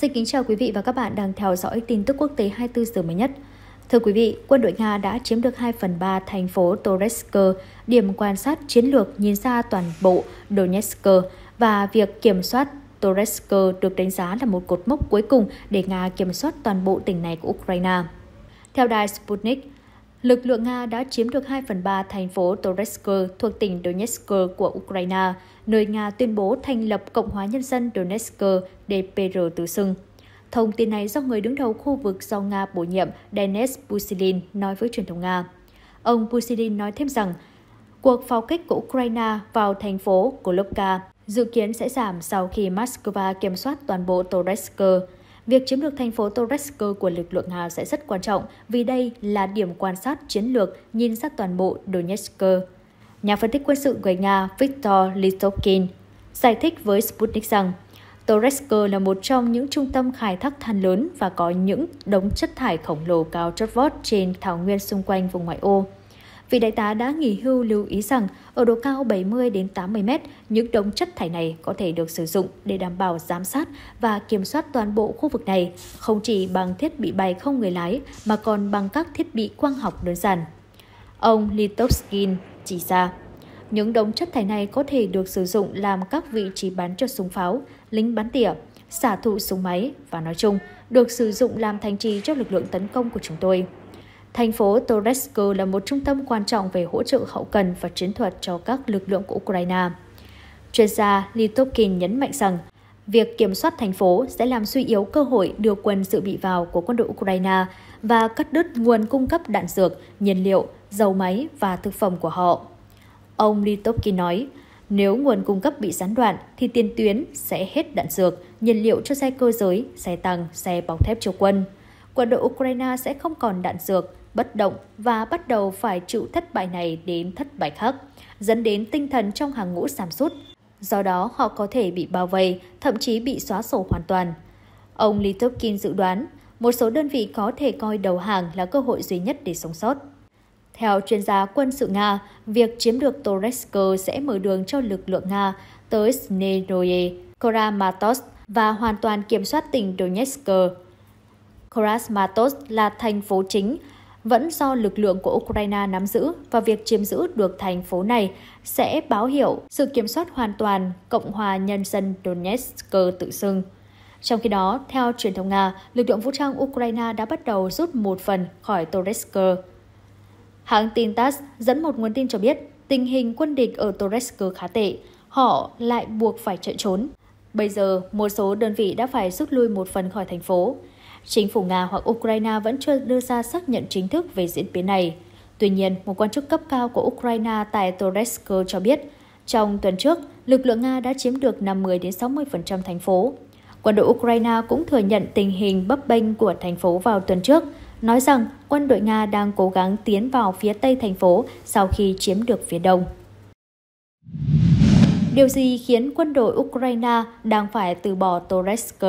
Xin kính chào quý vị và các bạn đang theo dõi tin tức quốc tế 24 giờ mới nhất. Thưa quý vị, quân đội Nga đã chiếm được 2 phần 3 thành phố Toretsk, điểm quan sát chiến lược nhìn ra toàn bộ Donetsk và việc kiểm soát Toretsk được đánh giá là một cột mốc cuối cùng để Nga kiểm soát toàn bộ tỉnh này của Ukraine. Theo đài Sputnik, lực lượng Nga đã chiếm được 2 phần 3 thành phố Toretsk thuộc tỉnh Donetsk của Ukraine, nơi Nga tuyên bố thành lập Cộng hòa Nhân dân Donetsk DPR tự xưng. Thông tin này do người đứng đầu khu vực do Nga bổ nhiệm Denis Pusilin nói với truyền thông Nga. Ông Pusilin nói thêm rằng, cuộc pháo kích của Ukraine vào thành phố Golovka dự kiến sẽ giảm sau khi Moscow kiểm soát toàn bộ Toretsk. Việc chiếm được thành phố Toretsk của lực lượng Nga sẽ rất quan trọng vì đây là điểm quan sát chiến lược nhìn sát toàn bộ Donetsk. Nhà phân tích quân sự người Nga Viktor Listokin giải thích với Sputnik rằng Toretsk là một trong những trung tâm khai thác than lớn và có những đống chất thải khổng lồ cao chót vót trên thảo nguyên xung quanh vùng ngoại ô. Vị đại tá đã nghỉ hưu lưu ý rằng ở độ cao 70 đến 80 mét, những đống chất thải này có thể được sử dụng để đảm bảo giám sát và kiểm soát toàn bộ khu vực này, không chỉ bằng thiết bị bay không người lái mà còn bằng các thiết bị quang học đơn giản. Ông Litovskin chỉ ra, những đống chất thải này có thể được sử dụng làm các vị trí bắn cho súng pháo, lính bắn tỉa, xả thụ súng máy và nói chung được sử dụng làm thành trì cho lực lượng tấn công của chúng tôi. Thành phố Toretsk là một trung tâm quan trọng về hỗ trợ hậu cần và chiến thuật cho các lực lượng của Ukraine. Chuyên gia Litovkin nhấn mạnh rằng, việc kiểm soát thành phố sẽ làm suy yếu cơ hội đưa quân dự bị vào của quân đội Ukraine và cắt đứt nguồn cung cấp đạn dược, nhiên liệu, dầu máy và thực phẩm của họ. Ông Litovkin nói, nếu nguồn cung cấp bị gián đoạn thì tiền tuyến sẽ hết đạn dược, nhiên liệu cho xe cơ giới, xe tăng, xe bọc thép cho quân. Quân đội Ukraine sẽ không còn đạn dược, bất động và bắt đầu phải chịu thất bại này đến thất bại khác, dẫn đến tinh thần trong hàng ngũ giảm sút. Do đó, họ có thể bị bao vây, thậm chí bị xóa sổ hoàn toàn. Ông Litovkin dự đoán, một số đơn vị có thể coi đầu hàng là cơ hội duy nhất để sống sót. Theo chuyên gia quân sự Nga, việc chiếm được Toretsk sẽ mở đường cho lực lượng Nga tới Snedoye, Koramatos và hoàn toàn kiểm soát tỉnh Donetsk. Krasmatos là thành phố chính vẫn do lực lượng của Ukraine nắm giữ và việc chiếm giữ được thành phố này sẽ báo hiệu sự kiểm soát hoàn toàn Cộng hòa Nhân dân Donetsk tự xưng. Trong khi đó, theo truyền thông Nga, lực lượng vũ trang Ukraine đã bắt đầu rút một phần khỏi Donetsk. Hãng tin TASS dẫn một nguồn tin cho biết tình hình quân địch ở Donetsk khá tệ, họ lại buộc phải chạy trốn. Bây giờ, một số đơn vị đã phải rút lui một phần khỏi thành phố. Chính phủ Nga hoặc Ukraine vẫn chưa đưa ra xác nhận chính thức về diễn biến này. Tuy nhiên, một quan chức cấp cao của Ukraine tại Toretsk cho biết, trong tuần trước, lực lượng Nga đã chiếm được 50-60% thành phố. Quân đội Ukraine cũng thừa nhận tình hình bấp bênh của thành phố vào tuần trước, nói rằng quân đội Nga đang cố gắng tiến vào phía tây thành phố sau khi chiếm được phía đông. Điều gì khiến quân đội Ukraine đang phải từ bỏ Toretsk?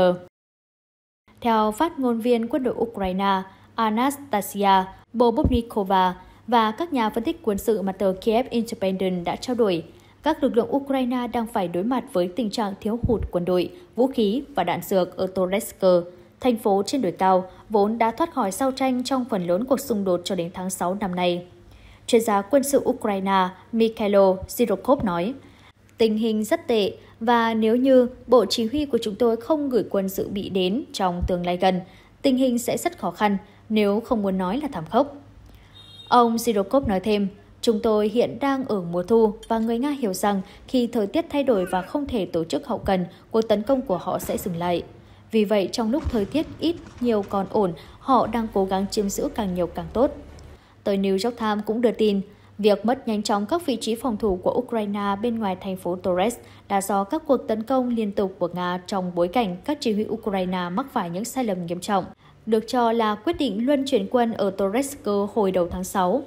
Theo phát ngôn viên quân đội Ukraine Anastasia Bobovnikova và các nhà phân tích quân sự mà tờ Kiev Independent đã trao đổi, các lực lượng Ukraine đang phải đối mặt với tình trạng thiếu hụt quân đội, vũ khí và đạn dược ở Toretsk, thành phố trên đồi cao, vốn đã thoát khỏi giao tranh trong phần lớn cuộc xung đột cho đến tháng 6 năm nay. Chuyên gia quân sự Ukraine Mikhailo Zirokov nói, tình hình rất tệ và nếu như Bộ Chỉ huy của chúng tôi không gửi quân dự bị đến trong tương lai gần, tình hình sẽ rất khó khăn nếu không muốn nói là thảm khốc. Ông Zirokov nói thêm, Chúng tôi hiện đang ở mùa thu và người Nga hiểu rằng khi thời tiết thay đổi và không thể tổ chức hậu cần, cuộc tấn công của họ sẽ dừng lại. Vì vậy, trong lúc thời tiết ít nhiều còn ổn, họ đang cố gắng chiếm giữ càng nhiều càng tốt. Tờ New York Times cũng đưa tin, Việc mất nhanh chóng các vị trí phòng thủ của Ukraine bên ngoài thành phố Torres là do các cuộc tấn công liên tục của Nga trong bối cảnh các chỉ huy Ukraine mắc phải những sai lầm nghiêm trọng, được cho là quyết định luân chuyển quân ở Torresk hồi đầu tháng 6.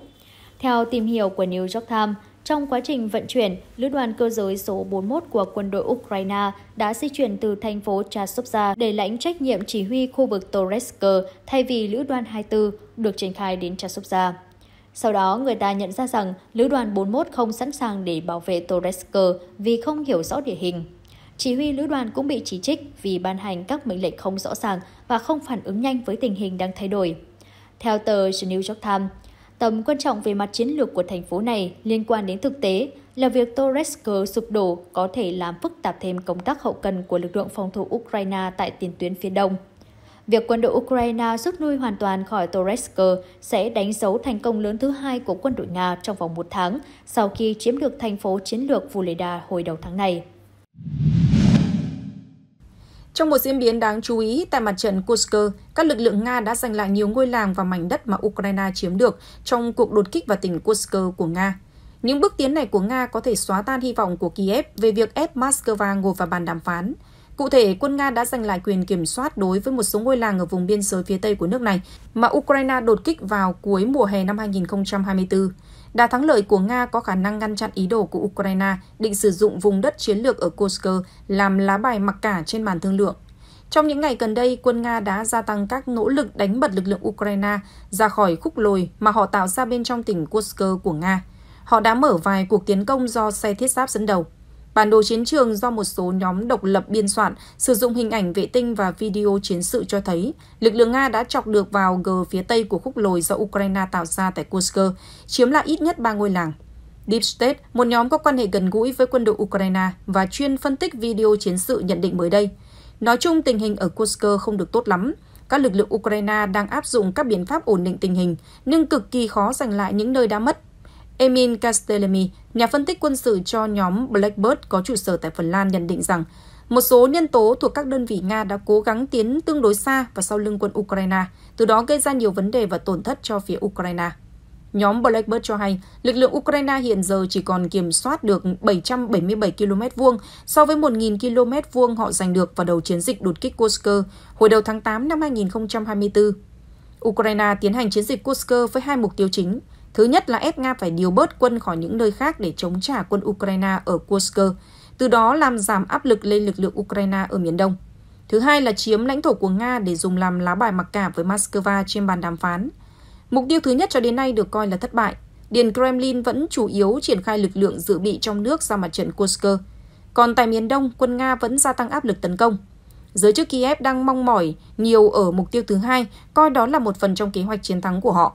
Theo tìm hiểu của New York Times, trong quá trình vận chuyển, lữ đoàn cơ giới số 41 của quân đội Ukraine đã di chuyển từ thành phố Chasovia để lãnh trách nhiệm chỉ huy khu vực Toretsk thay vì lữ đoàn 24 được triển khai đến Chasovia. Sau đó, người ta nhận ra rằng lữ đoàn 41 không sẵn sàng để bảo vệ Toresk vì không hiểu rõ địa hình. Chỉ huy lữ đoàn cũng bị chỉ trích vì ban hành các mệnh lệnh không rõ ràng và không phản ứng nhanh với tình hình đang thay đổi. Theo tờ The New York Times, tầm quan trọng về mặt chiến lược của thành phố này liên quan đến thực tế là việc Toresk sụp đổ có thể làm phức tạp thêm công tác hậu cần của lực lượng phòng thủ Ukraine tại tiền tuyến phía đông. Việc quân đội Ukraine rút lui hoàn toàn khỏi Toretsk sẽ đánh dấu thành công lớn thứ hai của quân đội Nga trong vòng một tháng sau khi chiếm được thành phố chiến lược Vuleda hồi đầu tháng này. Trong một diễn biến đáng chú ý, tại mặt trận Kursk, các lực lượng Nga đã giành lại nhiều ngôi làng và mảnh đất mà Ukraine chiếm được trong cuộc đột kích vào tỉnh Kursk của Nga. Những bước tiến này của Nga có thể xóa tan hy vọng của Kiev về việc ép Moscow ngồi vào bàn đàm phán – Cụ thể, quân Nga đã giành lại quyền kiểm soát đối với một số ngôi làng ở vùng biên giới phía Tây của nước này mà Ukraine đột kích vào cuối mùa hè năm 2024. Đà thắng lợi của Nga có khả năng ngăn chặn ý đồ của Ukraine định sử dụng vùng đất chiến lược ở Kursk làm lá bài mặc cả trên bàn thương lượng. Trong những ngày gần đây, quân Nga đã gia tăng các nỗ lực đánh bật lực lượng Ukraine ra khỏi khúc lồi mà họ tạo ra bên trong tỉnh Kursk của Nga. Họ đã mở vài cuộc tiến công do xe thiết giáp dẫn đầu. Bản đồ chiến trường do một số nhóm độc lập biên soạn sử dụng hình ảnh vệ tinh và video chiến sự cho thấy lực lượng Nga đã chọc được vào gờ phía tây của khúc lồi do Ukraine tạo ra tại Kursk, chiếm lại ít nhất ba ngôi làng. Deep State, một nhóm có quan hệ gần gũi với quân đội Ukraine và chuyên phân tích video chiến sự nhận định mới đây. Nói chung, tình hình ở Kursk không được tốt lắm. Các lực lượng Ukraine đang áp dụng các biện pháp ổn định tình hình, nhưng cực kỳ khó giành lại những nơi đã mất Emin Castellami, nhà phân tích quân sự cho nhóm Blackbird có trụ sở tại Phần Lan nhận định rằng một số nhân tố thuộc các đơn vị Nga đã cố gắng tiến tương đối xa và sau lưng quân Ukraine, từ đó gây ra nhiều vấn đề và tổn thất cho phía Ukraine. Nhóm Blackbird cho hay, lực lượng Ukraine hiện giờ chỉ còn kiểm soát được 777 km vuông so với 1.000 km vuông họ giành được vào đầu chiến dịch đột kích Kursk hồi đầu tháng 8 năm 2024. Ukraine tiến hành chiến dịch Kursk với hai mục tiêu chính – Thứ nhất là ép Nga phải điều bớt quân khỏi những nơi khác để chống trả quân Ukraine ở Kursk, từ đó làm giảm áp lực lên lực lượng Ukraine ở miền Đông. Thứ hai là chiếm lãnh thổ của Nga để dùng làm lá bài mặc cả với Moscow trên bàn đàm phán. Mục tiêu thứ nhất cho đến nay được coi là thất bại. Điện Kremlin vẫn chủ yếu triển khai lực lượng dự bị trong nước ra mặt trận Kursk. Còn tại miền Đông, quân Nga vẫn gia tăng áp lực tấn công. Giới chức Kiev đang mong mỏi nhiều ở mục tiêu thứ hai, coi đó là một phần trong kế hoạch chiến thắng của họ.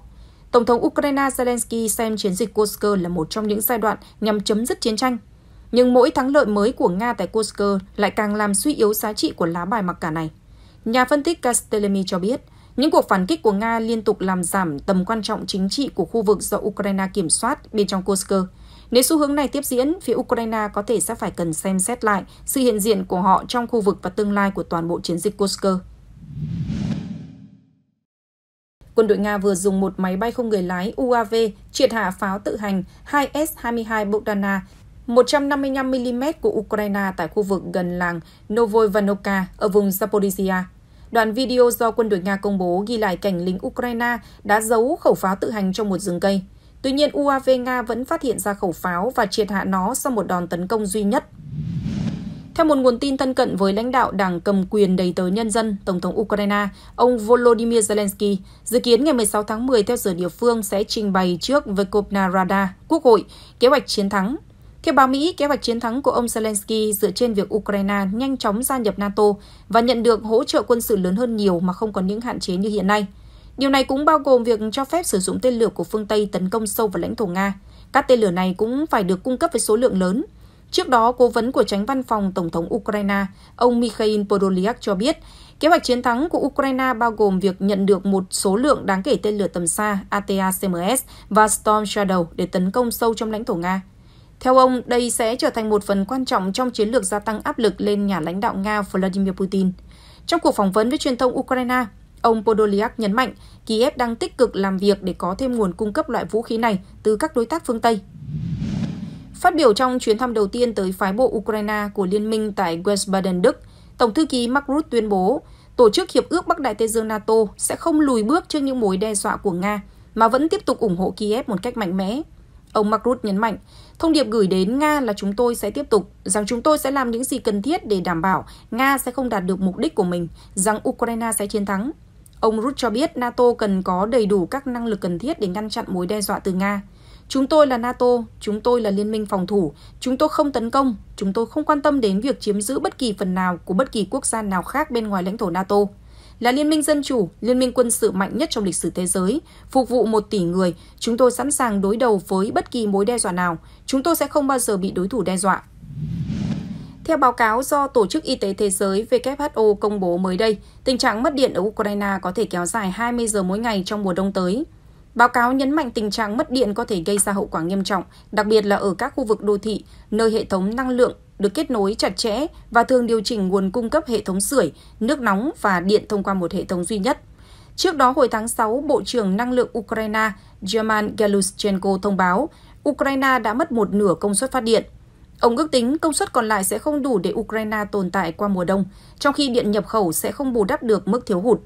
Tổng thống Ukraine Zelensky xem chiến dịch Kursk là một trong những giai đoạn nhằm chấm dứt chiến tranh. Nhưng mỗi thắng lợi mới của Nga tại Kursk lại càng làm suy yếu giá trị của lá bài mặc cả này. Nhà phân tích Castellemi cho biết, những cuộc phản kích của Nga liên tục làm giảm tầm quan trọng chính trị của khu vực do Ukraine kiểm soát bên trong Kursk. Nếu xu hướng này tiếp diễn, phía Ukraine có thể sẽ phải cần xem xét lại sự hiện diện của họ trong khu vực và tương lai của toàn bộ chiến dịch Kursk. Quân đội Nga vừa dùng một máy bay không người lái UAV triệt hạ pháo tự hành 2S-22 Bogdana 155mm của Ukraine tại khu vực gần làng Novoivanovka ở vùng Zaporizhia. Đoạn video do quân đội Nga công bố ghi lại cảnh lính Ukraine đã giấu khẩu pháo tự hành trong một rừng cây. Tuy nhiên, UAV Nga vẫn phát hiện ra khẩu pháo và triệt hạ nó sau một đòn tấn công duy nhất theo một nguồn tin thân cận với lãnh đạo đảng cầm quyền đầy tớ nhân dân, Tổng thống Ukraine, ông Volodymyr Zelensky, dự kiến ngày 16 tháng 10 theo giờ địa phương sẽ trình bày trước Verkhovna Rada, Quốc hội, kế hoạch chiến thắng. Theo báo Mỹ, kế hoạch chiến thắng của ông Zelensky dựa trên việc Ukraine nhanh chóng gia nhập NATO và nhận được hỗ trợ quân sự lớn hơn nhiều mà không có những hạn chế như hiện nay. Điều này cũng bao gồm việc cho phép sử dụng tên lửa của phương Tây tấn công sâu vào lãnh thổ Nga. Các tên lửa này cũng phải được cung cấp với số lượng lớn – Trước đó, cố vấn của tránh văn phòng Tổng thống Ukraine, ông Mikhail Podolyak cho biết, kế hoạch chiến thắng của Ukraine bao gồm việc nhận được một số lượng đáng kể tên lửa tầm xa ATACMS và Storm Shadow để tấn công sâu trong lãnh thổ Nga. Theo ông, đây sẽ trở thành một phần quan trọng trong chiến lược gia tăng áp lực lên nhà lãnh đạo Nga Vladimir Putin. Trong cuộc phỏng vấn với truyền thông Ukraine, ông Podolyak nhấn mạnh Kiev đang tích cực làm việc để có thêm nguồn cung cấp loại vũ khí này từ các đối tác phương Tây. Phát biểu trong chuyến thăm đầu tiên tới phái bộ Ukraine của Liên minh tại Westbaden, Đức, Tổng thư ký Mark Rutte tuyên bố Tổ chức Hiệp ước Bắc Đại Tây Dương NATO sẽ không lùi bước trước những mối đe dọa của Nga mà vẫn tiếp tục ủng hộ Kiev một cách mạnh mẽ. Ông Mark Rutte nhấn mạnh, thông điệp gửi đến Nga là chúng tôi sẽ tiếp tục, rằng chúng tôi sẽ làm những gì cần thiết để đảm bảo Nga sẽ không đạt được mục đích của mình, rằng Ukraine sẽ chiến thắng. Ông Rutte cho biết NATO cần có đầy đủ các năng lực cần thiết để ngăn chặn mối đe dọa từ Nga. Chúng tôi là NATO, chúng tôi là liên minh phòng thủ, chúng tôi không tấn công, chúng tôi không quan tâm đến việc chiếm giữ bất kỳ phần nào của bất kỳ quốc gia nào khác bên ngoài lãnh thổ NATO. Là liên minh dân chủ, liên minh quân sự mạnh nhất trong lịch sử thế giới, phục vụ một tỷ người, chúng tôi sẵn sàng đối đầu với bất kỳ mối đe dọa nào, chúng tôi sẽ không bao giờ bị đối thủ đe dọa. Theo báo cáo do Tổ chức Y tế Thế giới WHO công bố mới đây, tình trạng mất điện ở Ukraine có thể kéo dài 20 giờ mỗi ngày trong mùa đông tới. Báo cáo nhấn mạnh tình trạng mất điện có thể gây ra hậu quả nghiêm trọng, đặc biệt là ở các khu vực đô thị, nơi hệ thống năng lượng được kết nối chặt chẽ và thường điều chỉnh nguồn cung cấp hệ thống sưởi, nước nóng và điện thông qua một hệ thống duy nhất. Trước đó hồi tháng 6, Bộ trưởng Năng lượng Ukraine German Galushchenko thông báo Ukraine đã mất một nửa công suất phát điện. Ông ước tính công suất còn lại sẽ không đủ để Ukraine tồn tại qua mùa đông, trong khi điện nhập khẩu sẽ không bù đắp được mức thiếu hụt.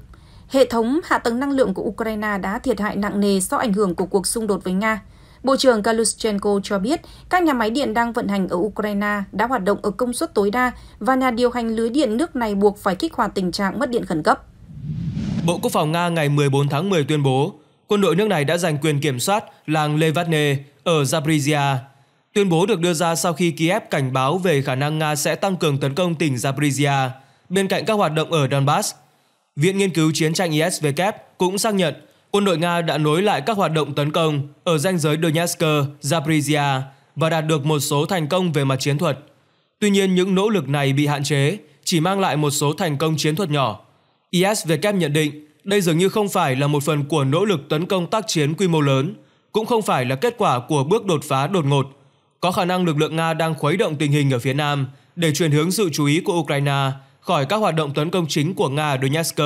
Hệ thống hạ tầng năng lượng của Ukraine đã thiệt hại nặng nề do ảnh hưởng của cuộc xung đột với Nga. Bộ trưởng Galushchenko cho biết các nhà máy điện đang vận hành ở Ukraine đã hoạt động ở công suất tối đa và nhà điều hành lưới điện nước này buộc phải kích hoạt tình trạng mất điện khẩn cấp. Bộ Quốc phòng Nga ngày 14 tháng 10 tuyên bố quân đội nước này đã giành quyền kiểm soát làng Levadne ở Zaporizhia. Tuyên bố được đưa ra sau khi Kiev cảnh báo về khả năng Nga sẽ tăng cường tấn công tỉnh Zaporizhia bên cạnh các hoạt động ở Donbass Viện Nghiên cứu Chiến tranh ISW cũng xác nhận quân đội Nga đã nối lại các hoạt động tấn công ở ranh giới Donetsk, Zaporizhia và đạt được một số thành công về mặt chiến thuật. Tuy nhiên, những nỗ lực này bị hạn chế, chỉ mang lại một số thành công chiến thuật nhỏ. ISW nhận định đây dường như không phải là một phần của nỗ lực tấn công tác chiến quy mô lớn, cũng không phải là kết quả của bước đột phá đột ngột. Có khả năng lực lượng Nga đang khuấy động tình hình ở phía Nam để chuyển hướng sự chú ý của Ukraine khỏi các hoạt động tấn công chính của Nga ở Donetsk,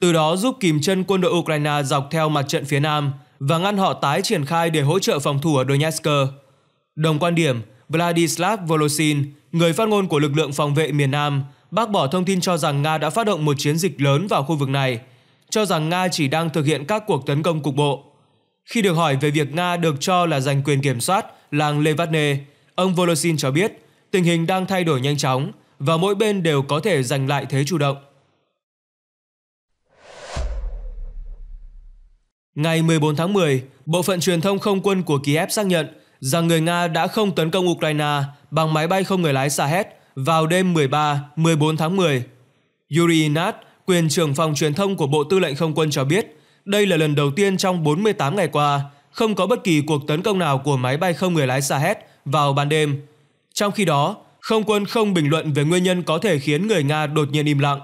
từ đó giúp kìm chân quân đội Ukraine dọc theo mặt trận phía Nam và ngăn họ tái triển khai để hỗ trợ phòng thủ ở Donetsk. Đồng quan điểm, Vladislav Volosin, người phát ngôn của lực lượng phòng vệ miền Nam, bác bỏ thông tin cho rằng Nga đã phát động một chiến dịch lớn vào khu vực này, cho rằng Nga chỉ đang thực hiện các cuộc tấn công cục bộ. Khi được hỏi về việc Nga được cho là giành quyền kiểm soát làng Levatne, ông Volosin cho biết tình hình đang thay đổi nhanh chóng và mỗi bên đều có thể giành lại thế chủ động. Ngày 14 tháng 10, Bộ phận truyền thông không quân của Kiev xác nhận rằng người Nga đã không tấn công Ukraine bằng máy bay không người lái Shahed vào đêm 13-14 tháng 10. Yuri Nat, quyền trưởng phòng truyền thông của Bộ Tư lệnh Không quân cho biết, đây là lần đầu tiên trong 48 ngày qua không có bất kỳ cuộc tấn công nào của máy bay không người lái Shahed vào ban đêm. Trong khi đó, không quân không bình luận về nguyên nhân có thể khiến người Nga đột nhiên im lặng.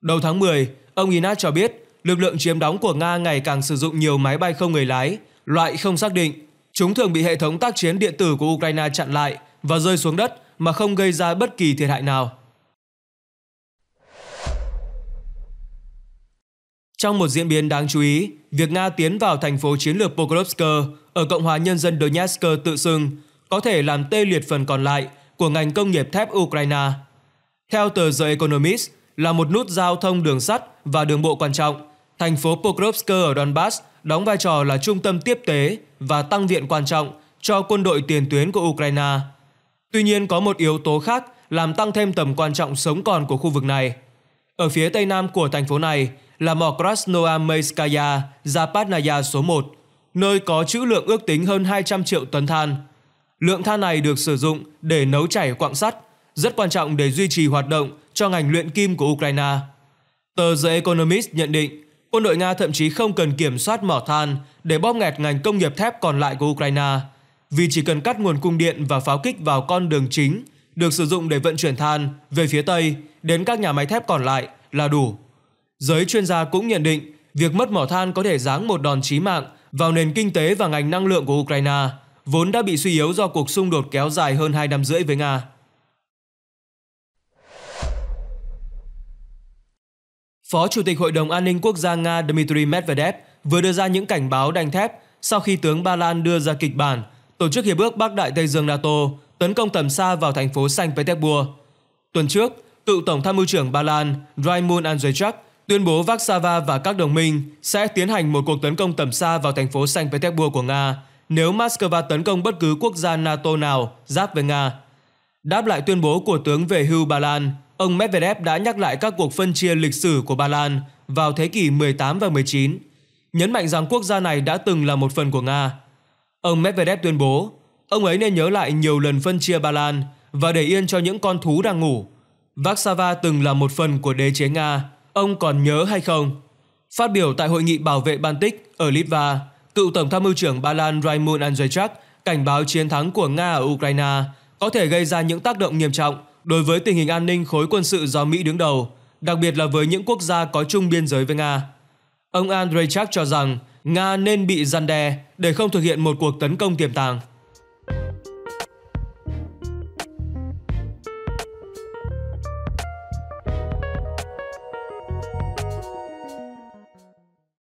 Đầu tháng 10, ông Inat cho biết lực lượng chiếm đóng của Nga ngày càng sử dụng nhiều máy bay không người lái, loại không xác định. Chúng thường bị hệ thống tác chiến điện tử của Ukraine chặn lại và rơi xuống đất mà không gây ra bất kỳ thiệt hại nào. Trong một diễn biến đáng chú ý, việc Nga tiến vào thành phố chiến lược Pokrovsk ở Cộng hòa Nhân dân Donetsk tự xưng có thể làm tê liệt phần còn lại của ngành công nghiệp thép Ukraine. Theo tờ The Economist, là một nút giao thông đường sắt và đường bộ quan trọng, thành phố Pokrovsk ở Donbass đóng vai trò là trung tâm tiếp tế và tăng viện quan trọng cho quân đội tiền tuyến của Ukraine. Tuy nhiên, có một yếu tố khác làm tăng thêm tầm quan trọng sống còn của khu vực này. Ở phía tây nam của thành phố này là mỏ Krasnoarmeyskaya Zapadnaya số 1, nơi có trữ lượng ước tính hơn 200 triệu tấn than – Lượng than này được sử dụng để nấu chảy quặng sắt, rất quan trọng để duy trì hoạt động cho ngành luyện kim của Ukraine. Tờ The Economist nhận định, quân đội Nga thậm chí không cần kiểm soát mỏ than để bóp nghẹt ngành công nghiệp thép còn lại của Ukraine, vì chỉ cần cắt nguồn cung điện và pháo kích vào con đường chính được sử dụng để vận chuyển than về phía Tây đến các nhà máy thép còn lại là đủ. Giới chuyên gia cũng nhận định, việc mất mỏ than có thể giáng một đòn chí mạng vào nền kinh tế và ngành năng lượng của Ukraine – vốn đã bị suy yếu do cuộc xung đột kéo dài hơn 2 năm rưỡi với Nga. Phó Chủ tịch Hội đồng An ninh Quốc gia Nga Dmitry Medvedev vừa đưa ra những cảnh báo đanh thép sau khi tướng Ba Lan đưa ra kịch bản tổ chức Hiệp ước Bắc Đại Tây Dương NATO tấn công tầm xa vào thành phố Saint Petersburg. Tuần trước, cựu Tổng tham mưu trưởng Ba Lan Raimun Andrzejczak tuyên bố Warsaw và các đồng minh sẽ tiến hành một cuộc tấn công tầm xa vào thành phố Saint Petersburg của Nga nếu Moscow tấn công bất cứ quốc gia NATO nào giáp với Nga. Đáp lại tuyên bố của tướng về hưu Ba Lan, ông Medvedev đã nhắc lại các cuộc phân chia lịch sử của Ba Lan vào thế kỷ 18 và 19, nhấn mạnh rằng quốc gia này đã từng là một phần của Nga. Ông Medvedev tuyên bố, ông ấy nên nhớ lại nhiều lần phân chia Ba Lan và để yên cho những con thú đang ngủ. Warsaw từng là một phần của đế chế Nga, ông còn nhớ hay không? Phát biểu tại hội nghị bảo vệ Baltic ở Litva, cựu Tổng tham mưu trưởng Ba Lan Raimund Andrzejczak cảnh báo chiến thắng của Nga ở Ukraine có thể gây ra những tác động nghiêm trọng đối với tình hình an ninh khối quân sự do Mỹ đứng đầu, đặc biệt là với những quốc gia có chung biên giới với Nga. Ông Andrzejczak cho rằng Nga nên bị răn đe để không thực hiện một cuộc tấn công tiềm tàng.